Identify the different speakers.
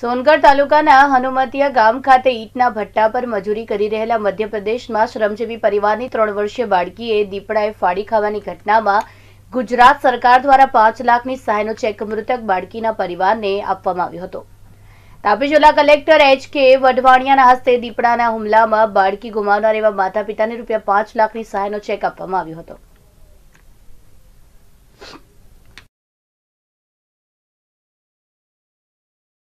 Speaker 1: સોનગઢ તાલુકાના હનુમતિયા ગામ ખાતે ઈટના ભઠ્ઠા પર મજૂરી કરી રહેલા મધ્યપ્રદેશમાં શ્રમજીવી પરિવારની ત્રણ વર્ષીય બાળકીએ દીપડાએ ફાડી ખાવાની ઘટનામાં ગુજરાત સરકાર દ્વારા પાંચ લાખની સહાયનો ચેક મૃતક બાળકીના પરિવારને આપવામાં આવ્યો હતો તાપી જિલ્લા કલેક્ટર એચ કે વઢવાણિયાના હસ્તે દીપડાના હુમલામાં બાળકી ગુમાવનાર એવા માતા પિતાને રૂપિયા પાંચ લાખની સહાયનો ચેક આપવામાં આવ્યો હતો